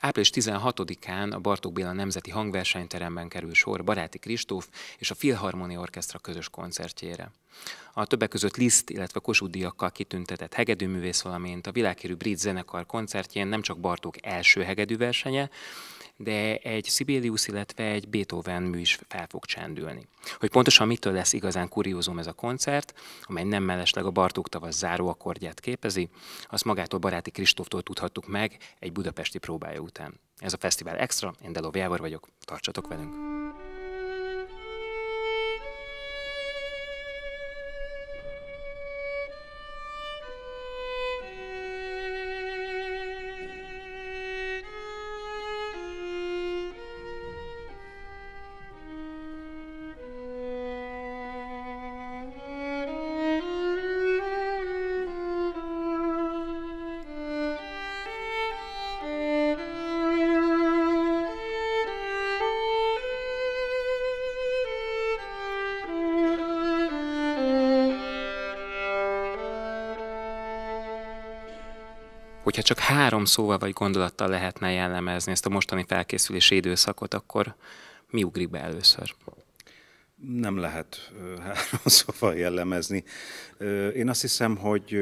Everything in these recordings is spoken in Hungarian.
Április 16-án a Bartók Béla Nemzeti Hangversenyteremben kerül sor Baráti Kristóf és a Filharmoni Orkestra közös koncertjére. A többek között Liszt, illetve Kossuth díjakkal kitüntetett hegedűművész, valamint a világhírű brit zenekar koncertjén nem csak Bartók első hegedűversenye, de egy Sibelius, illetve egy Beethoven mű is fel fog csendülni. Hogy pontosan mitől lesz igazán kuriózum ez a koncert, amely nem mellesleg a Bartók tavasz záró akkordját képezi, azt magától baráti Kristóftól tudhattuk meg egy budapesti próbája után. Ez a fesztivál extra, én Deló Jávor vagyok, tartsatok velünk! hogyha csak három szóval vagy gondolattal lehetne jellemezni ezt a mostani felkészülési időszakot, akkor mi ugrik be először? Nem lehet három szóval jellemezni. Én azt hiszem, hogy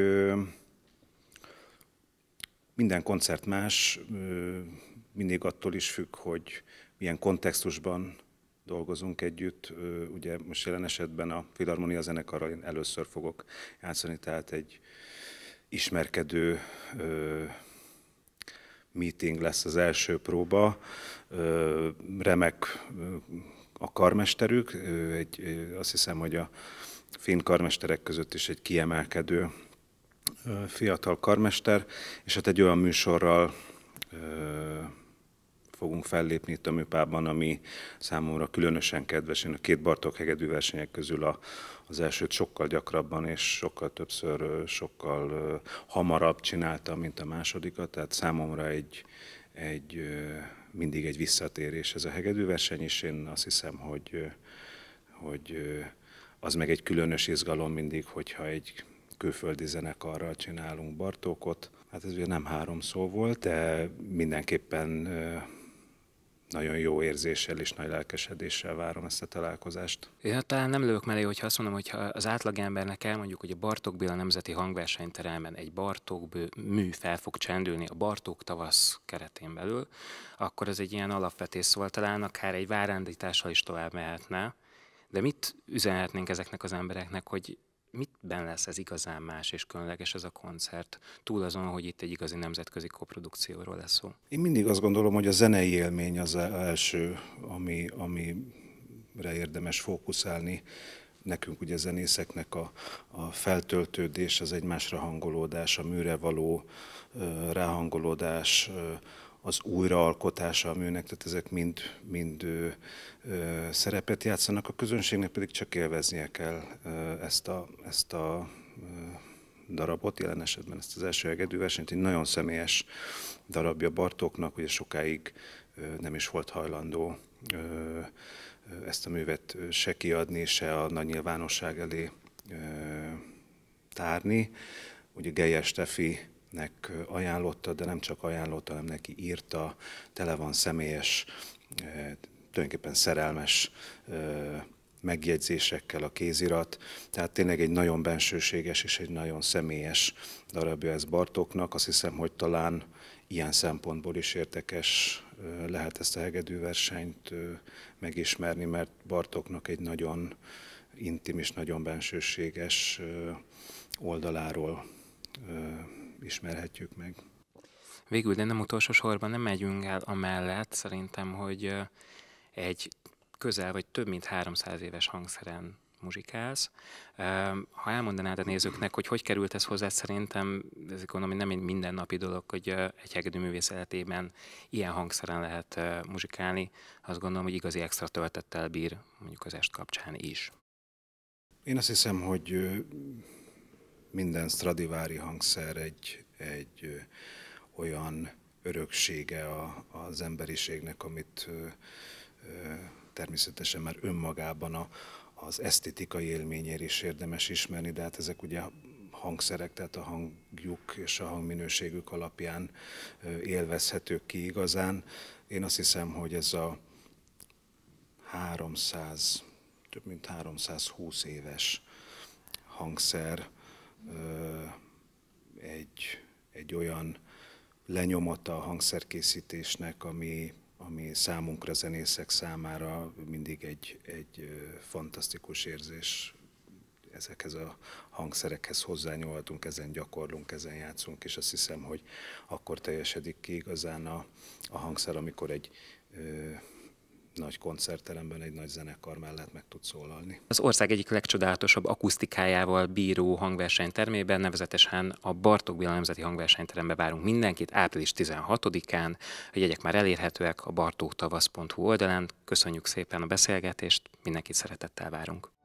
minden koncert más, mindig attól is függ, hogy milyen kontextusban dolgozunk együtt. Ugye most jelen esetben a Filharmonia zenekarral én először fogok játszani, tehát egy ismerkedő ö, meeting lesz az első próba. Ö, remek a karmesterük, egy, azt hiszem, hogy a finn karmesterek között is egy kiemelkedő fiatal karmester, és hát egy olyan műsorral fogunk fellépni itt a műpában, ami számomra különösen kedves. Én a két Bartók hegedű versenyek közül a, az elsőt sokkal gyakrabban és sokkal többször, sokkal hamarabb csináltam, mint a másodikat, tehát számomra egy, egy mindig egy visszatérés ez a hegedűverseny, és én azt hiszem, hogy, hogy az meg egy különös izgalom mindig, hogyha egy külföldi zenekarral csinálunk Bartókot. Hát ez ugye nem három szó volt, de mindenképpen nagyon jó érzéssel és nagy lelkesedéssel várom ezt a találkozást. Ja, talán nem lövök mellé, hogyha azt mondom, hogy ha az átlagembernek elmondjuk, hogy a Bartók Béla Nemzeti Hangversenyteremben egy Bartók mű fel fog csendülni a Bartók tavasz keretén belül, akkor ez egy ilyen alapvetés, szóval talán akár egy várándítással is tovább mehetne. De mit üzenhetnénk ezeknek az embereknek, hogy mitben lesz ez igazán más és különleges ez a koncert, túl azon, hogy itt egy igazi nemzetközi koprodukcióról lesz szó? Én mindig azt gondolom, hogy a zenei élmény az e- első, ami, amire érdemes fókuszálni. Nekünk ugye zenészeknek a, a feltöltődés, az egymásra hangolódás, a műre való ráhangolódás, az újraalkotása a műnek, tehát ezek mind, mind ö, ö, szerepet játszanak, a közönségnek pedig csak élveznie kell ö, ezt a, ezt a ö, darabot, jelen esetben ezt az első egedű versenyt, egy nagyon személyes darabja Bartóknak, ugye sokáig ö, nem is volt hajlandó ö, ezt a művet se kiadni, se a nagy nyilvánosság elé ö, tárni. Ugye Gelyes Tefi nek ajánlotta, de nem csak ajánlotta, hanem neki írta, tele van személyes, eh, tulajdonképpen szerelmes eh, megjegyzésekkel a kézirat. Tehát tényleg egy nagyon bensőséges és egy nagyon személyes darabja ez Bartoknak. Azt hiszem, hogy talán ilyen szempontból is érdekes eh, lehet ezt a hegedűversenyt megismerni, mert Bartoknak egy nagyon intim és nagyon bensőséges oldaláról ismerhetjük meg. Végül, de nem utolsó sorban nem megyünk el amellett, szerintem, hogy egy közel vagy több mint 300 éves hangszeren muzsikálsz. Ha elmondanád a nézőknek, hogy hogy került ez hozzá, szerintem ez gondolom, hogy nem egy mindennapi dolog, hogy egy hegedű művész életében ilyen hangszeren lehet muzsikálni. Azt gondolom, hogy igazi extra töltettel bír mondjuk az est kapcsán is. Én azt hiszem, hogy minden Stradivári hangszer egy, egy olyan öröksége a, az emberiségnek, amit ö, ö, természetesen már önmagában a, az esztetikai élményér is érdemes ismerni, de hát ezek ugye hangszerek, tehát a hangjuk és a hangminőségük alapján élvezhetők ki igazán. Én azt hiszem, hogy ez a 300, több mint 320 éves hangszer egy, egy olyan lenyomata a hangszerkészítésnek, ami, ami számunkra, zenészek számára mindig egy, egy fantasztikus érzés. Ezekhez a hangszerekhez hozzányúlhatunk, ezen gyakorlunk, ezen játszunk, és azt hiszem, hogy akkor teljesedik ki igazán a, a hangszer, amikor egy nagy koncertteremben egy nagy zenekar mellett meg tud szólalni. Az ország egyik legcsodálatosabb akusztikájával bíró hangverseny termében, nevezetesen a Bartók Béla Nemzeti Hangversenyterembe várunk mindenkit április 16-án. A jegyek már elérhetőek a bartóktavasz.hu oldalán. Köszönjük szépen a beszélgetést, mindenkit szeretettel várunk.